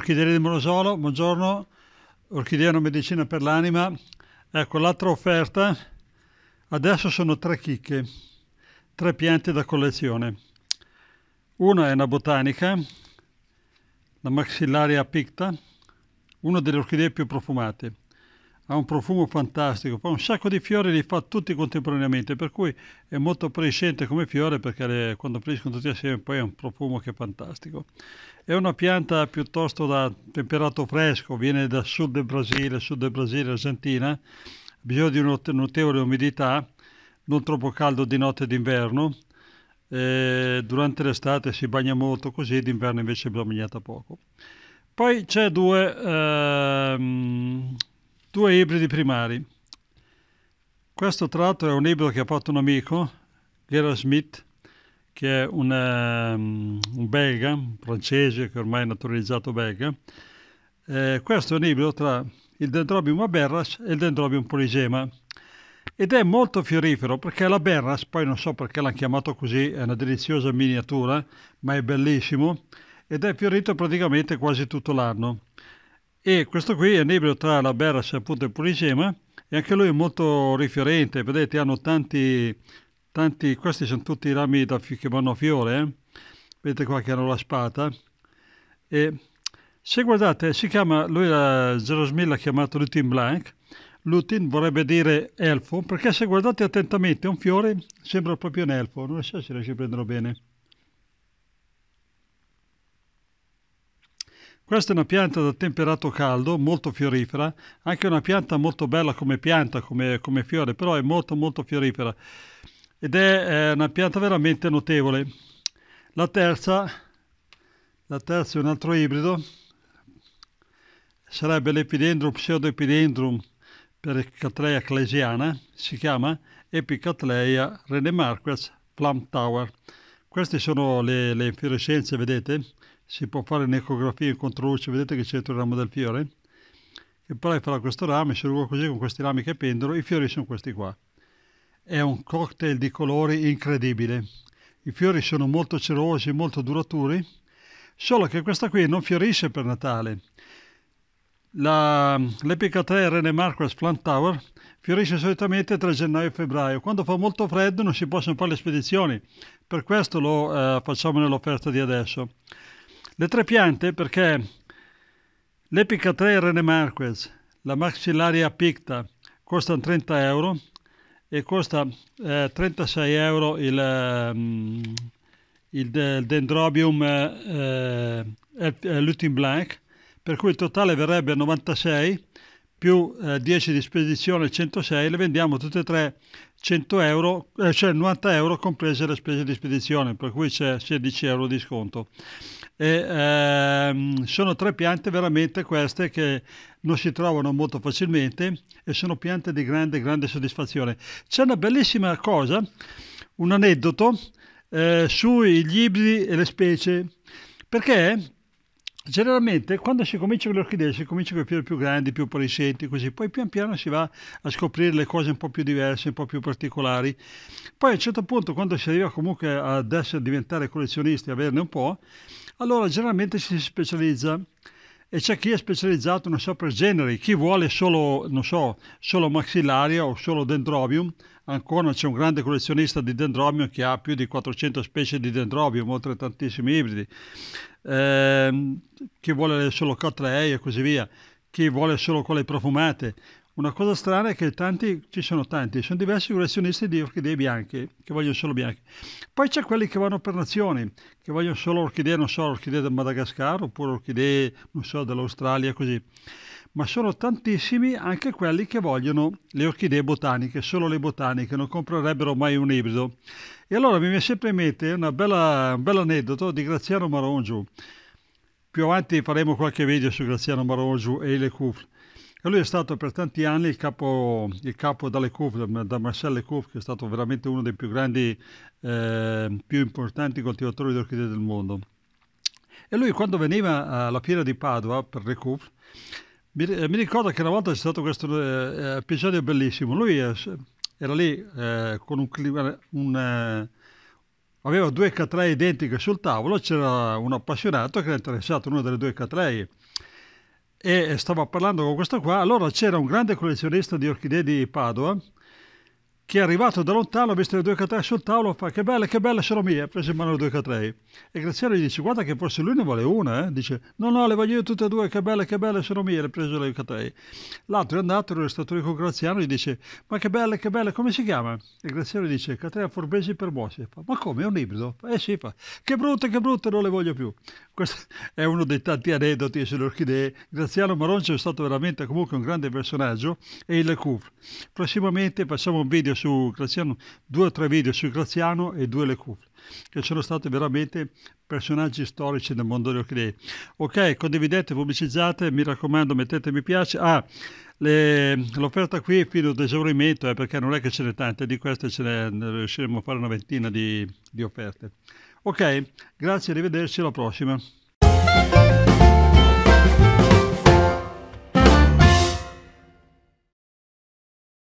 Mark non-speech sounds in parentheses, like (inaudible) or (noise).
Orchidea di Morosolo, buongiorno, Orchidea una medicina per l'anima. Ecco, l'altra offerta, adesso sono tre chicche, tre piante da collezione. Una è una botanica, la Maxillaria picta, una delle orchidee più profumate ha un profumo fantastico, fa un sacco di fiori e li fa tutti contemporaneamente, per cui è molto appariscente come fiore perché le, quando fioriscono tutti assieme poi è un profumo che è fantastico. È una pianta piuttosto da temperato fresco, viene dal sud del Brasile, sud del Brasile, Argentina, ha bisogno di una notevole umidità, non troppo caldo di notte e d'inverno, eh, durante l'estate si bagna molto così, d'inverno invece è bagnata poco. Poi c'è due... Ehm, Due ibridi primari. Questo tratto è un ibrido che ha fatto un amico, Gerard Schmidt, che è un, um, un belga, francese che ormai è naturalizzato belga. Eh, questo è un ibrido tra il Dendrobium aberras e il Dendrobium polisema ed è molto fiorifero perché la Berras, poi non so perché l'hanno chiamato così, è una deliziosa miniatura, ma è bellissimo ed è fiorito praticamente quasi tutto l'anno. E questo qui è un ibrido tra la Berra, appunto, e il Pulisema e anche lui è molto riferente, vedete hanno tanti, tanti questi sono tutti i rami da, che vanno a fiore, eh? vedete qua che hanno la spata. E se guardate, si chiama, lui la Zerosmil l'ha chiamato Lutin Blanc, Lutin vorrebbe dire elfo, perché se guardate attentamente un fiore sembra proprio un elfo, non so se riesce a prenderlo bene. Questa è una pianta da temperato caldo, molto fiorifera, anche una pianta molto bella come pianta, come, come fiore, però è molto molto fiorifera ed è, è una pianta veramente notevole. La terza, la terza è un altro ibrido, sarebbe l'epidendrum pseudoepidendrum per Catleia clesiana, si chiama Epicatleia René Marquez Plum Tower. Queste sono le, le infiorescenze, vedete? si può fare un'ecografia in controluce, vedete che c'è dentro il ramo del fiore? E poi farà questo rame, si ruga così con questi rami che pendono, i fiori sono questi qua. È un cocktail di colori incredibile. I fiori sono molto cerosi, molto duraturi, solo che questa qui non fiorisce per Natale. La, l'Epica 3 René Marquess Plant Tower fiorisce solitamente tra gennaio e febbraio. Quando fa molto freddo non si possono fare le spedizioni, per questo lo eh, facciamo nell'offerta di adesso. Le tre piante perché l'Epicatrea René Marquez, la Maxillaria picta, costano 30 euro e costa eh, 36 euro il, mm, il, il Dendrobium eh, eh, eh, Lutin Blanc, per cui il totale verrebbe 96 più eh, 10 di spedizione 106, le vendiamo tutte e tre 100 euro, eh, cioè 90 euro comprese le spese di spedizione, per cui c'è 16 euro di sconto. E, ehm, sono tre piante veramente queste che non si trovano molto facilmente e sono piante di grande, grande soddisfazione. C'è una bellissima cosa, un aneddoto eh, sui libri e le specie, perché Generalmente quando si comincia con le orchidee si comincia con i fiori più grandi, più polisenti, così, poi pian piano si va a scoprire le cose un po' più diverse, un po' più particolari. Poi a un certo punto quando si arriva comunque ad essere diventare collezionisti, averne un po', allora generalmente si specializza e c'è chi è specializzato in un generi, chi vuole solo, non so, solo maxillaria o solo dendrobium, ancora c'è un grande collezionista di dendrobium che ha più di 400 specie di dendrobium, oltre a tantissimi ibridi, eh, chi vuole solo cotrei e così via, chi vuole solo quelle profumate, una cosa strana è che tanti, ci sono tanti, sono diversi collezionisti di orchidee bianche, che vogliono solo bianche. Poi c'è quelli che vanno per nazioni, che vogliono solo orchidee, non so, orchidee del Madagascar oppure orchidee, non so, dell'Australia, così. Ma sono tantissimi anche quelli che vogliono le orchidee botaniche, solo le botaniche, non comprerebbero mai un ibrido. E allora mi viene sempre in mente bella, un bel aneddoto di Graziano Marongiu. Più avanti faremo qualche video su Graziano Marongiu e le cuffle lui è stato per tanti anni il capo, il capo da, Lecouf, da Marcel Lecouf, che è stato veramente uno dei più grandi, eh, più importanti coltivatori di orchidee del mondo. E lui quando veniva alla Fiera di Padova per Lecouf, mi, mi ricordo che una volta c'è stato questo eh, episodio bellissimo. Lui eh, era lì eh, con un, clima, un eh, aveva due catraie identiche sul tavolo, c'era un appassionato che era interessato a una delle due catraie e stavo parlando con questo qua, allora c'era un grande collezionista di orchidee di Padova che è arrivato da lontano, ha visto le due catrei sul tavolo, fa che belle, che belle sono mie, ha preso in mano le due catrei. E Graziano gli dice, guarda che forse lui ne vuole una, eh? dice, no, no, le voglio io tutte e due, che belle, che belle sono mie, le ha preso le catrei. L'altro è andato, lì con Graziano, gli dice, ma che belle, che belle, come si chiama? E Graziano gli dice, catrea forbesi per Mossi. Fa, ma come, è un ibrido? Eh sì, fa, che brutte, che brutte, non le voglio più. Questo (laughs) è uno dei tanti aneddoti sulle orchidee. Graziano Maroncio è stato veramente comunque un grande personaggio e il Louvre. Prossimamente facciamo un video su Graziano, due o tre video su Graziano e due le cuffie, che sono stati veramente personaggi storici del mondo degli orchidei. Ok, condividete, pubblicizzate, mi raccomando mettete mi piace. Ah, le, l'offerta qui è fino ad esaurimento, eh, perché non è che ce n'è tante, di queste ce ne, ne riusciremo a fare una ventina di, di offerte. Ok, grazie, arrivederci, alla prossima.